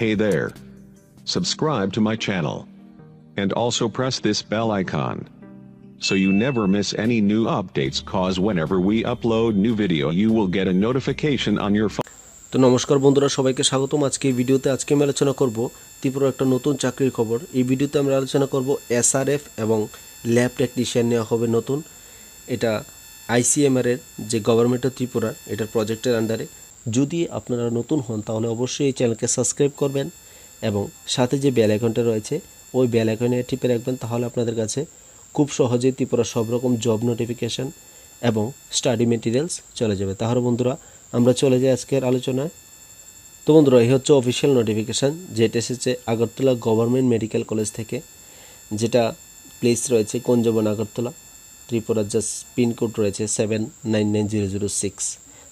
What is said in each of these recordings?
Hey there. Subscribe to my channel. And also press this bell icon. So you never miss any new updates cause whenever we upload new video you will get a notification on your phone. তো নমস্কার বন্ধুরা সবাইকে স্বাগতম আজকে এই ভিডিওতে আজকে আমি আলোচনা করব ত্রিপুরার একটা নতুন চাকরির খবর এই ভিডিওতে আমরা আলোচনা করব এসআরএফ এবং ল্যাব টেকনিশিয়ান নেওয়া হবে নতুন এটা আইসিএমআরের যে গভর্নমেন্ট অফ ত্রিপুরা এটার প্রজেক্টের আন্ডারে যদি আপনারা নতুন হন তাহলে অবশ্যই এই চ্যানেলকে সাবস্ক্রাইব করবেন এবং সাথে যে বেল আইকনটা রয়েছে ওই বেল আইকনে টিপে রাখবেন তাহলে আপনাদের কাছে খুব সহজেই ত্রিপুরা সব রকম জব নোটিফিকেশান এবং স্টাডি মেটেরিয়ালস চলে যাবে তাহার বন্ধুরা আমরা চলে যাই আজকের আলোচনায় তো বন্ধুরা এই হচ্ছে অফিসিয়াল নোটিফিকেশান যেটা এসেছে আগরতলা গভর্নমেন্ট মেডিকেল কলেজ থেকে যেটা প্লেস রয়েছে কঞ্জবন আগরতলা ত্রিপুরার জাস্ট পিনকোড রয়েছে seven nine nine zero zero six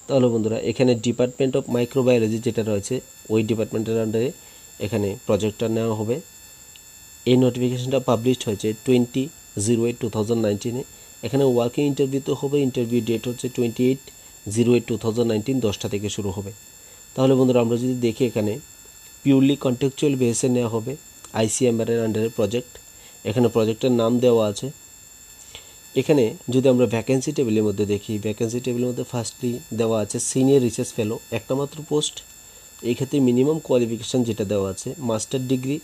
তাহলে বন্ধুরা এখানে ডিপার্টমেন্ট অফ মাইক্রোবায়োলজি যেটা রয়েছে ওই ডিপার্টমেন্টের আন্ডারে এখানে প্রজেক্টটা নেওয়া হবে এই নোটিফিকেশানটা পাবলিশড হয়েছে twenty zero eight two thousand নাইনটিনে এখানে ওয়ার্কিং ইন্টারভিউ তো হবে ইন্টারভিউ ডেট হচ্ছে twenty eight zero eight two thousand nineteen দশটা থেকে শুরু হবে তাহলে বন্ধুরা আমরা যদি দেখি এখানে পিওরলি কন্ট্রাকচুয়াল বেসে নেওয়া হবে আইসিএমআরের আন্ডারে প্রজেক্ট এখানে প্রজেক্টের নাম দেওয়া আছে এখানে যদি আমরা ভ্যাকেন্সি টেবিলের মধ্যে দেখি ভ্যাকেন্সি টেবিলের মধ্যে ফার্স্টলি দেওয়া আছে সিনিয়র রিসার্চ ফেলো একটা মাত্র পোস্ট এই ক্ষেত্রে মিনিমাম কোয়ালিফিকেশান যেটা দেওয়া আছে মাস্টার ডিগ্রি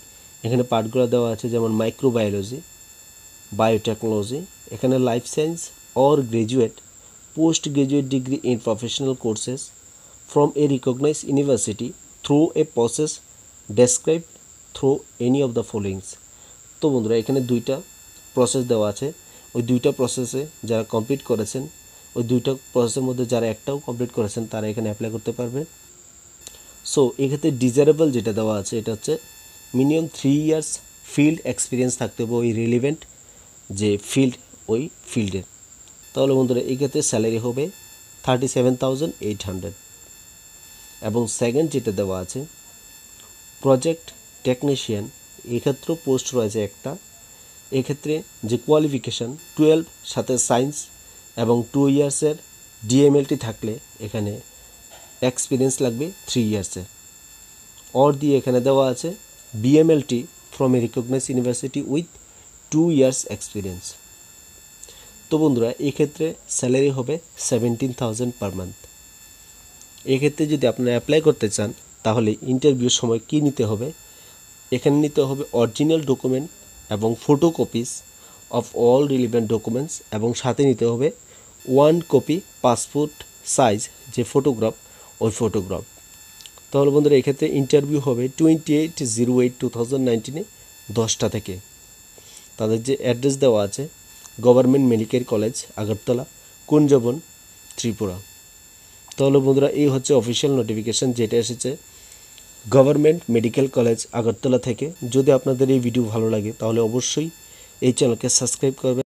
এখানে পাঠগুলো দেওয়া আছে যেমন মাইক্রোবায়োলজি বায়োটেকনোলজি এখানে life science or graduate post graduate degree in professional courses from a recognise university through a process describe through any of the followings তো বন্ধুরা এখানে দুইটা প্রসেস দেওয়া আছে ওই দুইটা প্রসেসে যারা কমপ্লিট করেছেন ওই দুইটা প্রসেসের মধ্যে যারা একটাও কমপ্লিট করেছেন তারা এখানে অ্যাপ্লাই করতে পারবে সো এক্ষেত্রে ডিজারেবল যেটা দেওয়া আছে এটা হচ্ছে minimum three years field experience থাকতে হবে ওই রিলিভেন্ট যে ফিল্ড ওই ফিল্ডের তাহলে বন্ধুরা এক্ষেত্রে স্যালারি হবে thirty seven thousand eight hundred এবং সেকেন্ড যেটা দেওয়া আছে প্রজেক্ট টেকনিশিয়ান এক্ষেত্রেও পোস্ট রয়েছে একটা এক্ষেত্রে যে কোয়ালিফিকেশান টুয়েলভ সাথে সায়েন্স এবং টু ইয়ার্সের ডিএমএলটি থাকলে এখানে এক্সপিরিয়েন্স লাগবে থ্রি ইয়ার্সের অর দিয়ে এখানে দেওয়া আছে BMLT from a recognise university with two years experience তো বন্ধুরা এক্ষেত্রে স্যালারি হবে সেভেন্টিন থাউজেন্ড পার মান্থ এক্ষেত্রে যদি আপনারা অ্যাপ্লাই করতে চান তাহলে ইন্টারভিউর সময় কি নিতে হবে এখানে নিতে হবে অরিজিনাল ডকুমেন্ট এবং copies of all relevant documents এবং সাথে নিতে হবে ওয়ান কপি পাসপোর্ট সাইজ যে ফটোগ্রাফ ওই ফটোগ্রাফ তাহলে বন্ধুরা এক্ষেত্রে ইন্টারভিউ হবে twenty eight zero eight two thousand নাইনটিনে দশটা থেকে তাদের যে অ্যাড্রেস দেওয়া আছে government medical college Agartala Kunjaban Tripura তাহলে বন্ধুরা এই হচ্ছে অফিসিয়াল নোটিফিকেশান যেটা এসেছে গভর্নমেন্ট মেডিকেল কলেজ আগরতলা থেকে যদি আপনাদের এই ভিডিও ভালো লাগে তাহলে অবশ্যই এই চ্যানেলকে সাবস্ক্রাইব করবেন